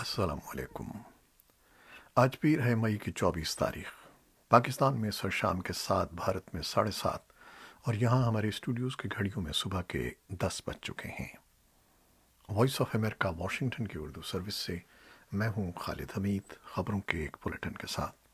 असलकुम आज पीर है मई की चौबीस तारीख पाकिस्तान में सर शाम के साथ भारत में साढ़े सात और यहाँ हमारे स्टूडियोज़ की घड़ियों में सुबह के दस बज चुके हैं वॉइस ऑफ अमेरिका वाशिंगटन की उर्दू सर्विस से मैं हूँ खालिद हमीद खबरों के एक बुलेटिन के साथ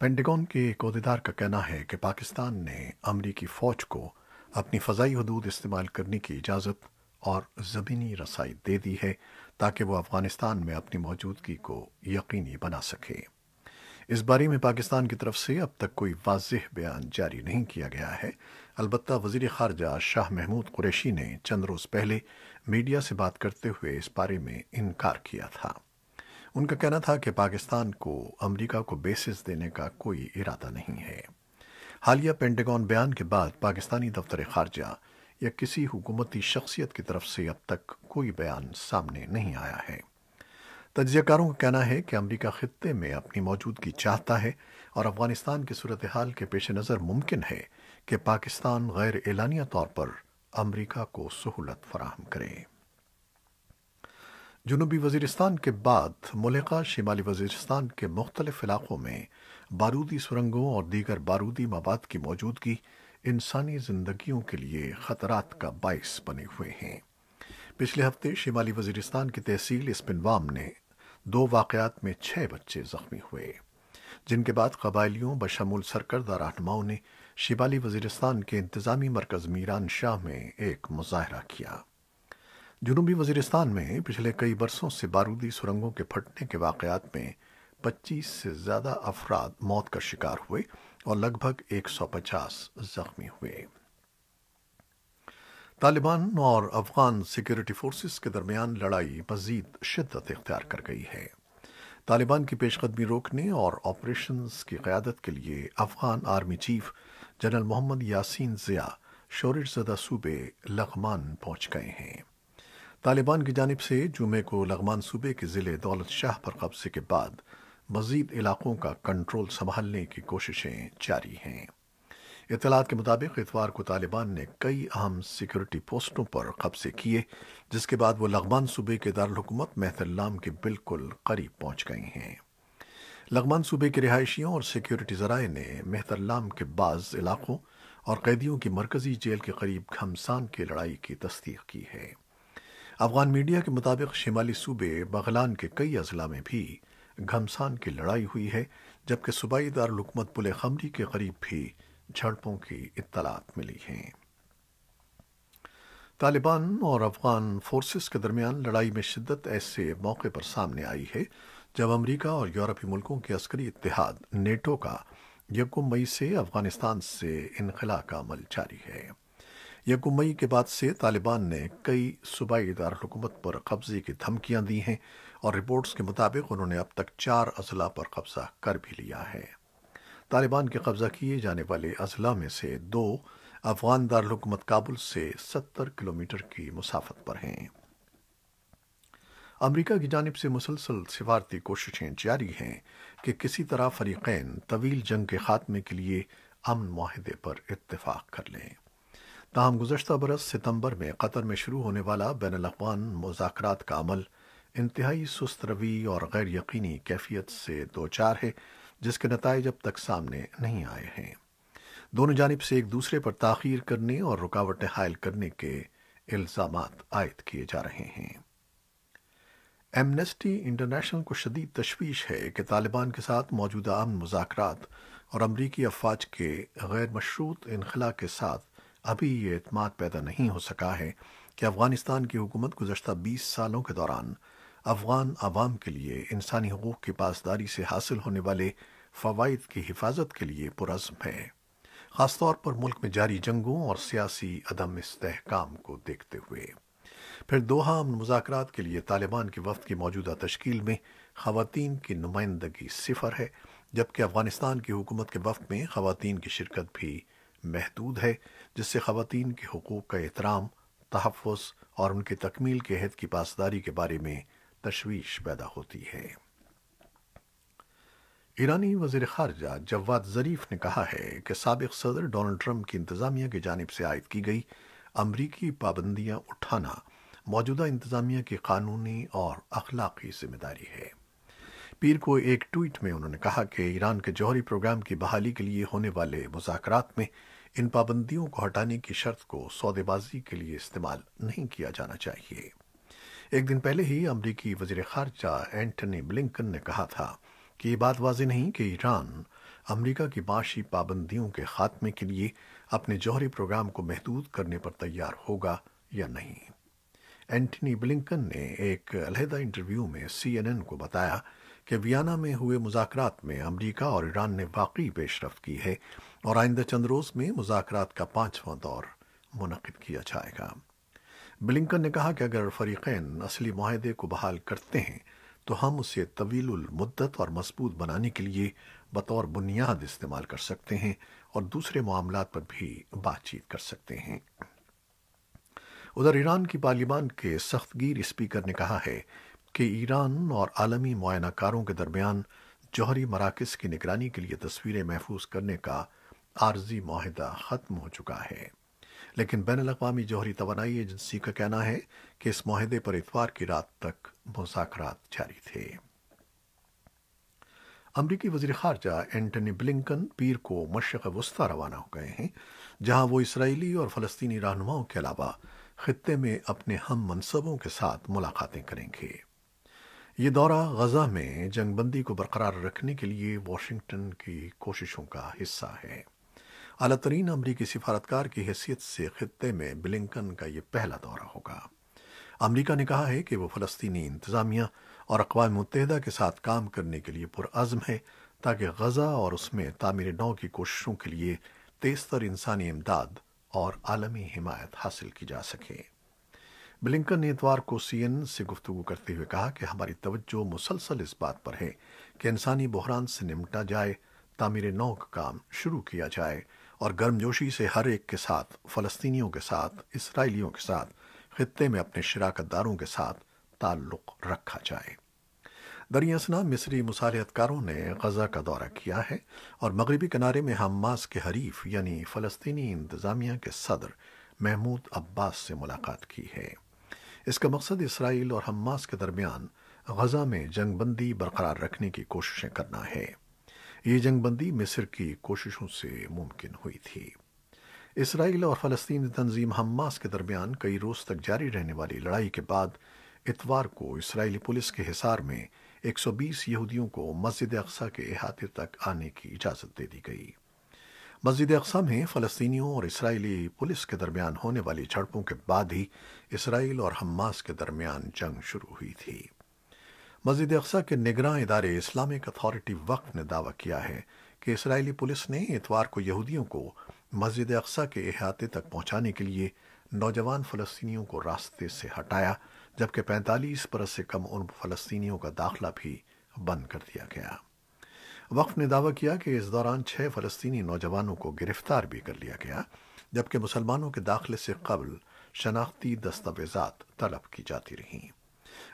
पेंटागन के एक अहदेदार का कहना है कि पाकिस्तान ने अमरीकी फ़ौज को अपनी फ़जाई हदूद इस्तेमाल करने की इजाज़त और ज़मीनी रसाई दे दी है ताकि वो अफगानिस्तान में अपनी मौजूदगी को यकीनी बना सके इस बारे में पाकिस्तान की तरफ से अब तक कोई वाजह बयान जारी नहीं किया गया है अलबत् वजीर खारजा शाह महमूद कुरैशी ने चंद रोज़ पहले मीडिया से बात करते हुए इस बारे में इनकार किया था उनका कहना था कि पाकिस्तान को अमरीका को बेसिस देने का कोई इरादा नहीं है हालिया पेंटेगॉन बयान के बाद पाकिस्तानी दफ्तर खारजा या किसी हुकूमती शख्सियत की तरफ से अब तक कोई बयान सामने नहीं आया है तजियाकारों का कहना है कि अमरीका खत्े में अपनी मौजूदगी चाहता है और अफगानिस्तान की सूरत हाल के पेश नज़र मुमकिन है कि पाकिस्तान गैर एलानिया तौर पर अमरीका को सहूलत फराहम करे जनूबी वजीरस्तान के बाद मलिका शिमाली वजीरस्तान के मुख्तलिफ इलाकों में बारूदी सुरंगों और दीगर बारूदी मवाद की मौजूदगी इंसानी जिंदगियों के लिए खतरात का बायस बने हुए हैं पिछले हफ्ते शिमाली वजीरिस्तान की तहसील स्पिनवाम ने दो वाकयात में छह बच्चे जख्मी हुए जिनके बाद कबायलियों बशमूल सरकर्दा रहनुमाओं ने शिमाली वजीरिस्तान के इंतजामी मरकज मीरान शाह में एक मुजाहरा किया जुनूबी वजीरिस्तान में पिछले कई बरसों से बारूदी सुरंगों के फटने के वाकयात में 25 से ज़्यादा अफराद मौत का शिकार हुए और लगभग 150 जख्मी हुए तालिबान और अफगान सिक्योरिटी फोर्सेस के दरमियान लड़ाई मजीद शिद्दत इख्तियार कर गई है तालिबान की पेशकदमी रोकने और ऑपरेशंस की क्यादत के लिए Afghan army chief general Mohammad Yasin Zia Zada सूबे लगमान पहुंच गए हैं तालिबान की जानब से जुमे को लगमान सूबे के ज़िले दौलत शाह पर कब्जे के बाद मजीद इलाकों का कंट्रोल संभालने की कोशिशें जारी हैं इतलात के मुताबिक इतवार को तालिबान ने कई अहम सिक्योरिटी पोस्टों पर कब्जे किए जिसके बाद वो लगमान सूबे के दारकूमत महतल्लाम के बिल्कुल करीब पहुंच गई हैं लगमान सूबे के रिहायशियों और सिक्योरिटी जराये ने महतल्लाम के बाद इलाकों और कैदियों की मरकजी जेल के करीब घमसान की लड़ाई की तस्दीक की है अफगान मीडिया के मुताबिक शिमाली सूबे बगलान के कई अजला में भी घमसान की लड़ाई हुई है जबकि सूबाई लुकमत पुल खमरी के करीब भी झड़पों की इत्तलात मिली हैं तालिबान और अफगान फोर्सेस के दरमियान लड़ाई में शिद्दत ऐसे मौके पर सामने आई है जब अमेरिका और यूरोपीय मुल्कों के अस्करी इतिहाद नेटो का यकुम मई से अफगानिस्तान से इनखला का अमल जारी है यकुम मई के बाद से तालिबान ने कई सूबाई दारकूमत पर कब्जे की धमकियां दी हैं और रिपोर्ट्स के मुताबिक उन्होंने अब तक चार अजला पर कब्जा कर भी लिया है तालिबान के कब्जा किए जाने वाले अजला में से दो अफगान दारकूमत काबुल से सत्तर किलोमीटर की मुसाफत पर हैं अमरीका की जानब से मुसलसल सिफारती कोशिशें जारी हैं कि किसी तरह फरीकैन तवील जंग के खात्मे के लिए अमन माहदे पर इतफाक कर लें ताहम गुजशत बरस सितंबर में कतर में शुरू होने वाला बैन अलावान मुजात का अमल इंतहाई सुस्त रवी और गैर यकीनी कैफियत से दो चार है जिसके नतज अब तक सामने नहीं आए हैं दोनों जानब से एक दूसरे पर ताखीर करने और रुकावटें हायल करने के इल्ज़ाम आयद किए जा रहे हैं एमनेस्टी इंटरनेशनल को शदीद तशवीश है कि तालिबान के साथ मौजूदा अमन मुजात और अमरीकी अफवाज के गैर मशरूत इनखला के साथ अभी ये अतमाद पैदा नहीं हो सका है कि अफ़गानिस्तान की हुकूमत गुजशत 20 सालों के दौरान अफ़गान आवाम के लिए इंसानी हकूक़ की पासदारी से हासिल होने वाले फ़वाद की हिफाजत के लिए पुरज़म है ख़ासतौर पर मुल्क में जारी जंगों और सियासी अदम इसकाम को देखते हुए फिर दोहा अमन मुजाकर के लिए तालिबान के वफद की मौजूदा तश्कील में खातन की नुमाइंदगी सिफर है जबकि अफ़गानिस्तान की हुकूमत के वफद में खातन की शिरकत भी महदूद है जिससे खातन के हकूक़ का एहतराम तहफ़ और उनके तकमील के हित की पासदारी के बारे में तशवीश पैदा होती है ईरानी वजीर खारजा जवाद ज़रीफ ने कहा है कि सबक सदर डोनाल्ड ट्रंप की इंतज़ामिया की जानब से आयद की गई अमरीकी पाबंदियां उठाना मौजूदा इंतज़ामिया की कानूनी और अखलाकी जिम्मेदारी है पीर को एक ट्वीट में उन्होंने कहा कि ईरान के जौहरी प्रोग्राम की बहाली के लिए होने वाले मुजात में इन पाबंदियों को हटाने की शर्त को सौदेबाजी के लिए इस्तेमाल नहीं किया जाना चाहिए एक दिन पहले ही अमरीकी वजीर खारजा एंटनी ब्लिंकन ने कहा था कि ये बात वाजी नहीं कि ईरान अमरीका की माशी पाबंदियों के खात्मे के लिए अपने जौहरी प्रोग्राम को महदूद करने पर तैयार होगा या नहीं एंटनी ब्लिंकन ने एक अलहदा इंटरव्यू में सीएनएन को बताया कि वियना में हुए मुजाकरात में अमरीका और ईरान ने वाकई पेशरफ की है और आइंदा चंद रोज़ में मुजाकर का पांचवा दौर मुनद किया जाएगा ब्लिंकन ने कहा कि अगर फरीकैन असली माहदे को बहाल करते हैं तो हम उसे तवील मुद्दत और मजबूत बनाने के लिए बतौर बुनियाद इस्तेमाल कर सकते हैं और दूसरे मामला पर भी बातचीत कर सकते हैं उधर ईरान की पार्लियामान के सख्तगीर स्पीकर ने कहा है कि ईरान और आलमी मुआयनाकारों के दरमियान जौहरी मराकज की निगरानी के लिए तस्वीरें महफूज करने का आर्जी माहिदा ख़त्म हो चुका है लेकिन बैन अवी जौहरी तोानाई एजेंसी का कहना है कि इस माहे पर इतवार की रात तक मुजाकर जारी थे अमरीकी वजीर खारजा एंटनी ब्लिंकन पीर को मशरक वस्ता रवाना हो गए हैं जहां वो इसराइली और फलस्तीनी रहनुमाओं के अलावा खत्े में अपने हम मनसबों के साथ मुलाकातें करेंगे ये दौरा गजा में जंगबंदी को बरकरार रखने के लिए वाशिंगटन की कोशिशों का हिस्सा है अला तरीन अमरीकी सिफारतकार की हैसियत से खत्े में बिलिंकन का यह पहला दौरा होगा अमरीका ने कहा है कि वह फलस्तीनी इंतजामिया और अकवा मुतहदा के साथ काम करने के लिए पुरज़म है ताकि गजा और उसमें तामीर नौ की कोशिशों के लिए तेजतर इंसानी इमदाद और आलमी हिमायत हासिल की जा सकें ब्लिंकन ने इतवार को सीएन से गुफ्तु करते हुए कहा कि हमारी तवज्जो मुसलसल इस बात पर है कि इंसानी बहरान से निमटा जाए तामीर नौ का काम शुरू किया जाए और गर्मजोशी से हर एक के साथ फलस्तियों के साथ इसराइलियों के साथ खत्े में अपने शराकत दारों के साथ ताल्लुक़ रखा जाए दरियासना मिस्री मुसालहतकारों ने गज़ा का दौरा किया है और मगरबी किनारे में हमास के हरीफ यानी फलस्तनी इंतज़ामिया के सदर महमूद अब्बास से मुलाकात की है इसका मकसद इसराइल और हमास के दरमियान गजा में जंगबंदी बरकरार रखने की कोशिशें करना है ये जंगबंदी मिस्र की कोशिशों से मुमकिन हुई थी इसराइल और फलस्तीन तंजीम हमास के दरमियान कई रोज तक जारी रहने वाली लड़ाई के बाद इतवार को इसराइली पुलिस के हिसार में 120 यहूदियों को मस्जिद अक्सा के अहाते तक आने की इजाज़त दे दी गई मस्जिद अक्सा में फ़लस्तीनियों और इसराइली पुलिस के दरमियान होने वाली झड़पों के बाद ही इसराइल और हमास के दरमियान जंग शुरू हुई थी मस्जिद अक्सा के निगरान इदारे इस्लामिक अथॉरिटी वक्त ने दावा किया है कि इसराइली पुलिस ने इतवार को यहूदियों को मस्जिद अक्सा के अहाते तक पहुंचाने के लिए नौजवान फ़लस्तीनियों को रास्ते से हटाया जबकि 45 बरस से कम उम्र फ़लस्तीनियों का दाखिला भी बंद कर दिया गया वक्फ ने दावा किया कि इस दौरान छः फ़लस्तीनी नौजवानों को गिरफ्तार भी कर लिया गया जबकि मुसलमानों के दाखिले से कबल शनाख्ती दस्तावेजात तलब की जाती रहीं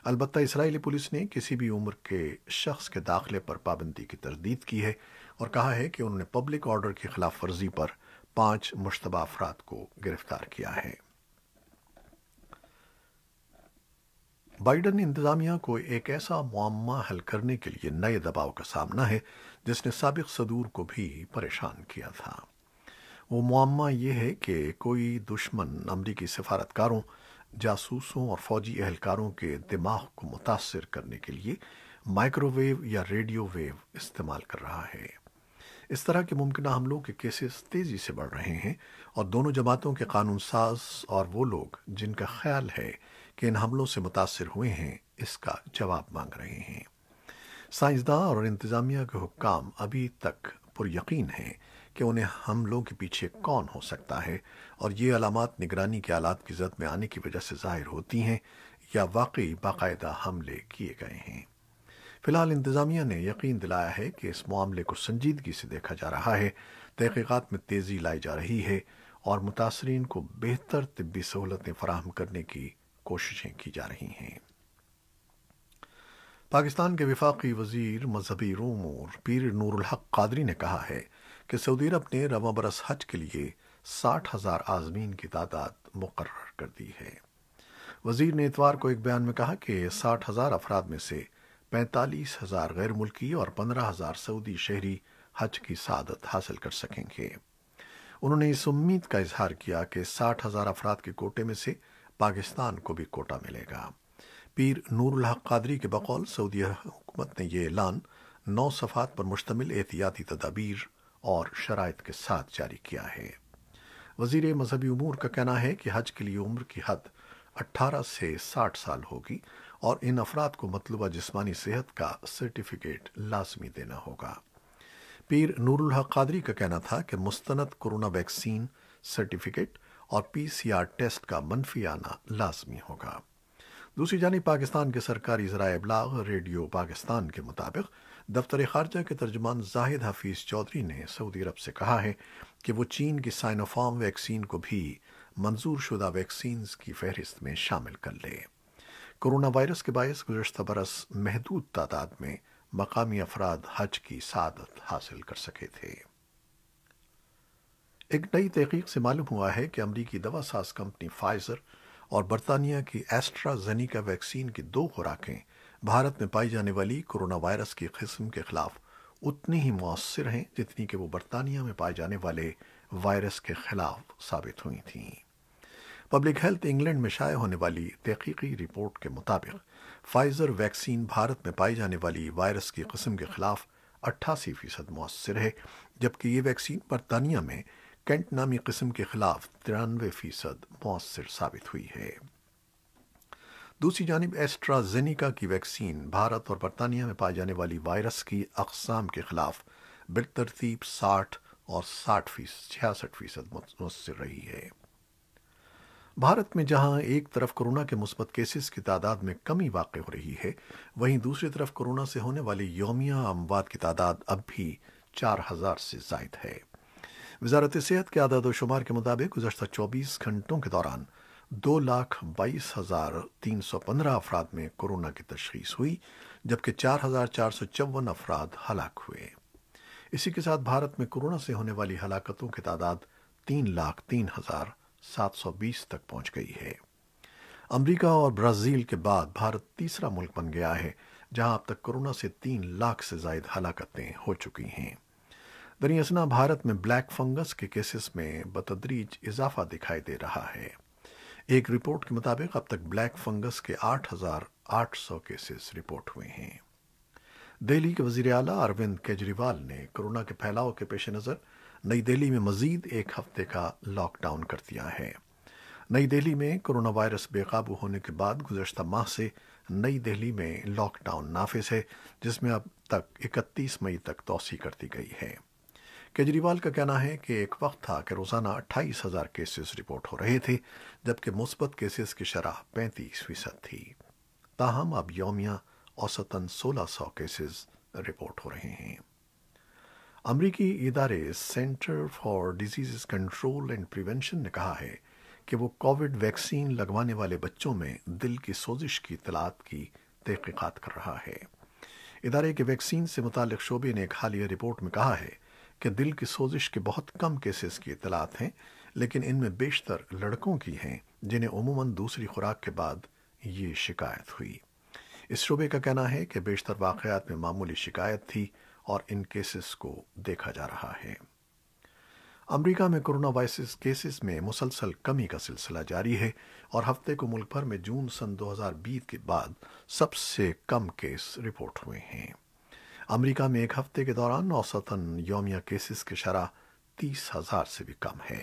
अलबत् इसराइली पुलिस ने किसी भी उम्र के शख्स के दाखिले पर पाबंदी की तरदीद की है और कहा है कि उन्होंने पब्लिक ऑर्डर की खिलाफ वर्जी पर पांच मुशतबा अफराद को गिरफ्तार किया है बाइडन ने इंतजामिया को एक ऐसा मामा हल करने के लिए नए दबाव का सामना है जिसने सबक सदूर को भी परेशान किया था वो मामा यह है कि कोई दुश्मन अमरीकी सफारतकारों जासूसों और फौजी अहलकारों के दिमाग को मुतासर करने के लिए माइक्रोवेव या रेडियो वेव इस्तेमाल कर रहा है इस तरह के मुमकिन हमलों के केसेस तेज़ी से बढ़ रहे हैं और दोनों जमातों के कानून साज और वो लोग जिनका ख्याल है कि इन हमलों से मुतासर हुए हैं इसका जवाब मांग रहे हैं साइंसदां और इंतजामिया के हुक्काम अभी तक पुरयकीन हैं कि उन्हें हमलों के पीछे कौन हो सकता है और ये अलामत निगरानी के आलात की जद में आने की वजह से जाहिर होती हैं या वाकई बाकायदा हमले किए गए हैं फिलहाल इंतजामिया ने यकीन दिलाया है कि इस मामले को संजीदगी से देखा जा रहा है तहकीकत में तेज़ी लाई जा रही है और मुतासरीन को बेहतर तबी सहूलतें फराहम करने की कोशिशें की जा रही हैं पाकिस्तान के विफाकी वजीर मजहबी और पीर नूर हक कादरी ने कहा है कि सऊदी अरब ने रवा बरस हज के लिए साठ हज़ार आजमीन की तादाद मुकर कर दी है वजीर ने इतवार को एक बयान में कहा कि साठ हज़ार अफराद में से पैंतालीस हज़ार गैर मुल्की और पंद्रह हज़ार सऊदी शहरी हज की सादत हासिल कर सकेंगे उन्होंने इस उम्मीद का इजहार किया कि साठ हज़ार अफराद के कोटे में से पाकिस्तान को भी कोटा मिलेगा पीर नूरुल्लाह कादरी के बकौल सऊदी हुकूमत ने यह ऐलान नौ सफ़ात पर मुश्तमिल एहतियाती तदाबीर और शराइत के साथ जारी किया है वजीर मजहबी उमूर का कहना है कि हज के लिए उम्र की हद 18 से 60 साल होगी और इन अफराद को मतलूबा जिस्मानी सेहत का सर्टिफिकेट लाजमी देना होगा पीर नूरुल कादरी का कहना था कि मुस्तनद कोरोना वैक्सीन सर्टिफिकेट और पीसीआर टेस्ट का मनफी आना लाजमी होगा दूसरी जानी पाकिस्तान के सरकारी जरा इबलाग रेडियो पाकिस्तान के मुताबिक दफ्तर खारजा के तर्जमान जाहिद हफीज़ चौधरी ने सऊदी अरब से कहा है कि वो चीन की साइनोफार्म वैक्सीन को भी मंजूर शुदा वैक्सीन की फहरिस्त में शामिल कर ले कोरोना वायरस के बायस गुजशत बरस महदूद तादाद में मकामी अफराद हज की सादत हासिल कर सके थे एक नई तहकीक से मालूम हुआ है कि अमरीकी दवा साज कंपनी फाइजर और बरतानिया की एस्ट्राजेनिका वैक्सीन की दो खुराकें भारत में पाई जाने वाली कोरोना वायरस की किस्म के खिलाफ उतनी ही मौसर हैं जितनी कि वो बरतानिया में पाए जाने वाले वायरस के खिलाफ साबित हुई थीं पब्लिक हेल्थ इंग्लैंड में शाये होने वाली तहकीकी रिपोर्ट के मुताबिक फाइजर वैक्सीन भारत में पाई जाने वाली वायरस की किस्म के खिलाफ अट्ठासी फीसद मौसर है जबकि ये वैक्सीन बरतानिया में कैंट नामी किस्म के खिलाफ तिरानवे फीसद मौसर साबित हुई है दूसरी जानब एस्ट्राजेनिका की वैक्सीन भारत और बरतानिया में पाए जाने वाली वायरस की अकसाम के खिलाफ बरतरतीब साठ और साठ फीस छियासठ फीसद मुसर रही है भारत में जहां एक तरफ कोरोना के मुस्बत केसेस की तादाद में कमी वाक़ हो रही है वहीं दूसरी तरफ कोरोना से होने वाली योमिया अमवात की तादाद अब भी चार हज़ार से जायद है वजारत सेहत के आदाद शुमार के मुताबिक गुजशत 24 घंटों के दौरान दो लाख बाईस हज़ार तीन सौ पंद्रह अफराद में कोरोना की तशखीस हुई जबकि चार हज़ार चार सौ चौवन अफराद हलाक हुए इसी के साथ भारत में कोरोना से होने वाली हलाकतों की तादाद तीन लाख तीन हज़ार सात सौ बीस तक पहुंच गई है अमरीका और ब्राज़ील के बाद भारत तीसरा मुल्क बन गया है जहां अब तक कोरोना से तीन लाख से जायद हलाकतें हो चुकी हैं दरियासना भारत में ब्लैक फंगस के केसेस में बतदरीज इजाफा दिखाई दे रहा है एक रिपोर्ट के मुताबिक अब तक ब्लैक फंगस के 8,800 केसेस रिपोर्ट हुए हैं दिल्ली के वजीर अला अरविंद केजरीवाल ने कोरोना के फैलाव के पेश नज़र नई दिल्ली में मजीद एक हफ्ते का लॉकडाउन कर दिया है नई दिल्ली में कोरोना वायरस बेकाबू होने के बाद गुजशत माह से नई दिल्ली में लॉकडाउन नाफिज है जिसमें अब तक 31 मई तक तोसी कर दी गई है केजरीवाल का कहना है कि एक वक्त था कि रोजाना अट्ठाईस हजार केसेस रिपोर्ट हो रहे थे जबकि मुस्बत केसेस की शराह पैंतीस फीसद थी ताहम अब योमिया औसतन सोलह सौ केसेस रिपोर्ट हो रहे हैं अमरीकी इदारे centre for disease control and prevention ने कहा है कि वो कोविड वैक्सीन लगवाने वाले बच्चों में दिल की सोजिश की तलाद की तहकीकात कर रहा है इदारे के वैक्सीन से मुतल शोबे ने एक हालिया रिपोर्ट में कहा है कि दिल की सोजिश के बहुत कम केसेस की इतलात हैं लेकिन इनमें बेशतर लड़कों की हैं जिन्हें उमूमन दूसरी खुराक के बाद ये शिकायत हुई इस शोबे का कहना है कि बेशतर वाकयात में मामूली शिकायत थी और इन केसेस को देखा जा रहा है अमरीका में कोरोना वायरस केसेस में मुसलसल कमी का सिलसिला जारी है और हफ्ते को मुल्क भर में जून सन 2020 के बाद सबसे कम केस रिपोर्ट हुए हैं अमेरिका में एक हफ्ते के दौरान औसतन यौमिया केसेस की शरह तीस हजार से भी कम है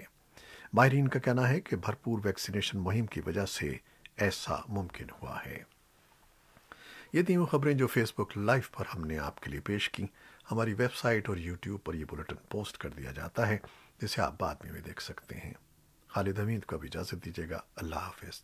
माहरीन का कहना है कि भरपूर वैक्सीनेशन मुहिम की वजह से ऐसा मुमकिन हुआ है ये तीनों खबरें जो फेसबुक लाइव पर हमने आपके लिए पेश की हमारी वेबसाइट और यूट्यूब पर यह बुलेटिन पोस्ट कर दिया जाता है जिसे आप बाद में भी देख सकते हैं खालिद हमीद को भी इजाज़त दीजिएगा अल्लाह हाफिज़